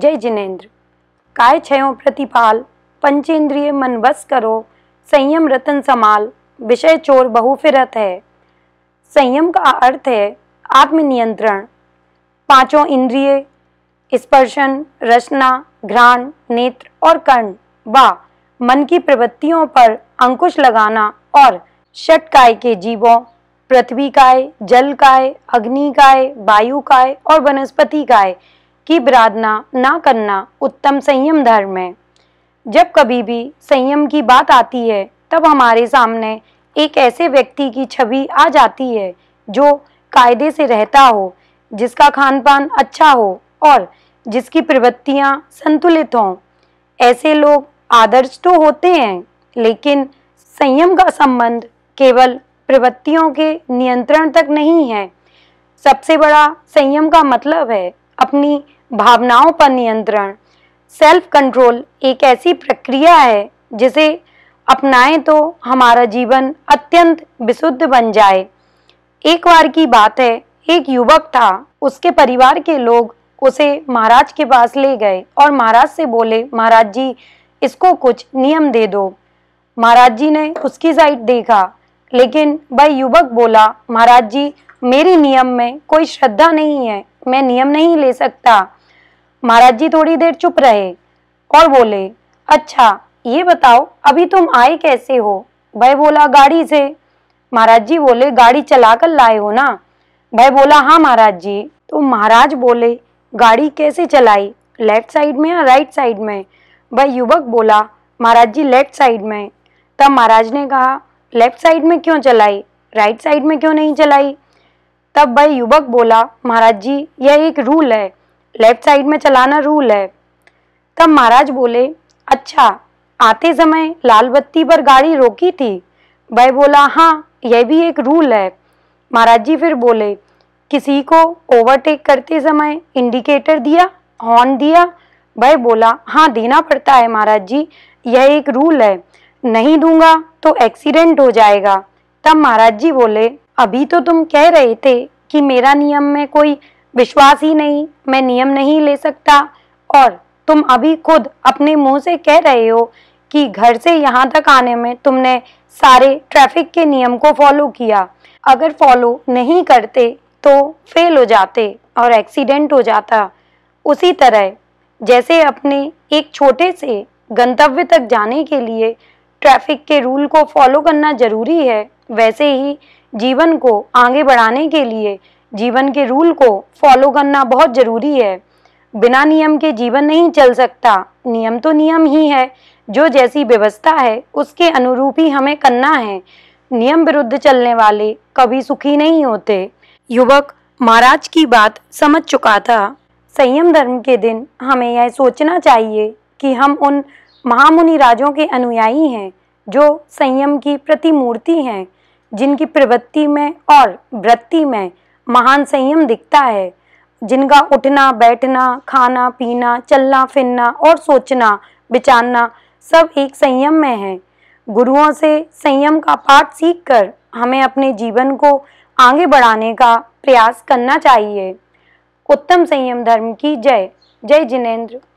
जय जिनेन्द्र काय छयो प्रतिपाल पंचेंद्रिय मन बस करो संयम रतन समाल विषय चोर बहुफिरत है संयम का अर्थ है आत्मनियंत्रण पांचों इंद्रिय स्पर्शन रचना घ्राण नेत्र और कर्ण व मन की प्रवृत्तियों पर अंकुश लगाना और षटकाय के जीवों पृथ्वी काय जल काय अग्नि काय वायु काय और वनस्पति काय की विराधना ना करना उत्तम संयम धर्म है जब कभी भी संयम की बात आती है तब हमारे सामने एक ऐसे व्यक्ति की छवि आ जाती है जो कायदे से रहता हो जिसका खान पान अच्छा हो और जिसकी प्रवृत्तियाँ संतुलित हों ऐसे लोग आदर्श तो होते हैं लेकिन संयम का संबंध केवल प्रवृत्तियों के नियंत्रण तक नहीं है सबसे बड़ा संयम का मतलब है अपनी भावनाओं पर नियंत्रण सेल्फ कंट्रोल एक ऐसी प्रक्रिया है जिसे अपनाएं तो हमारा जीवन अत्यंत विशुद्ध बन जाए एक बार की बात है एक युवक था उसके परिवार के लोग उसे महाराज के पास ले गए और महाराज से बोले महाराज जी इसको कुछ नियम दे दो महाराज जी ने उसकी साइड देखा लेकिन वह युवक बोला महाराज जी मेरे नियम में कोई श्रद्धा नहीं है मैं नियम नहीं ले सकता महाराज जी थोड़ी देर चुप रहे और बोले अच्छा ये बताओ अभी तुम आए कैसे हो भाई बोला गाड़ी से महाराज जी बोले गाड़ी चला कर लाए हो ना भाई बोला हाँ महाराज जी तो महाराज बोले गाड़ी कैसे चलाई लेफ्ट साइड में या राइट साइड में भाई युवक बोला महाराज जी लेफ्ट साइड में तब महाराज ने कहा लेफ्ट साइड में क्यों चलाई राइट साइड में क्यों नहीं चलाई तब वह युवक बोला महाराज जी यह एक रूल है लेफ्ट साइड में चलाना रूल है तब महाराज बोले अच्छा आते समय लाल बत्ती पर गाड़ी रोकी थी वह बोला हाँ यह भी एक रूल है महाराज जी फिर बोले किसी को ओवरटेक करते समय इंडिकेटर दिया हॉर्न दिया वह बोला हाँ देना पड़ता है महाराज जी यह एक रूल है नहीं दूंगा तो एक्सीडेंट हो जाएगा तब महाराज जी बोले अभी तो तुम कह रहे थे कि मेरा नियम में कोई विश्वास ही नहीं मैं नियम नहीं ले सकता और तुम अभी खुद अपने मुंह से कह रहे हो कि घर से यहाँ तक आने में तुमने सारे ट्रैफिक के नियम को फॉलो किया अगर फॉलो नहीं करते तो फेल हो जाते और एक्सीडेंट हो जाता उसी तरह जैसे अपने एक छोटे से गंतव्य तक जाने के लिए ट्रैफिक के रूल को फॉलो करना ज़रूरी है वैसे ही जीवन को आगे बढ़ाने के लिए जीवन के रूल को फॉलो करना बहुत ज़रूरी है बिना नियम के जीवन नहीं चल सकता नियम तो नियम ही है जो जैसी व्यवस्था है उसके अनुरूप ही हमें करना है नियम विरुद्ध चलने वाले कभी सुखी नहीं होते युवक महाराज की बात समझ चुका था संयम धर्म के दिन हमें यह सोचना चाहिए कि हम उन महामुनि राजों के अनुयायी हैं जो संयम की प्रतिमूर्ति हैं जिनकी प्रवृत्ति में और वृत्ति में महान संयम दिखता है जिनका उठना बैठना खाना पीना चलना फिरना और सोचना विचारना सब एक संयम में है गुरुओं से संयम का पाठ सीखकर हमें अपने जीवन को आगे बढ़ाने का प्रयास करना चाहिए उत्तम संयम धर्म की जय जय जिनेन्द्र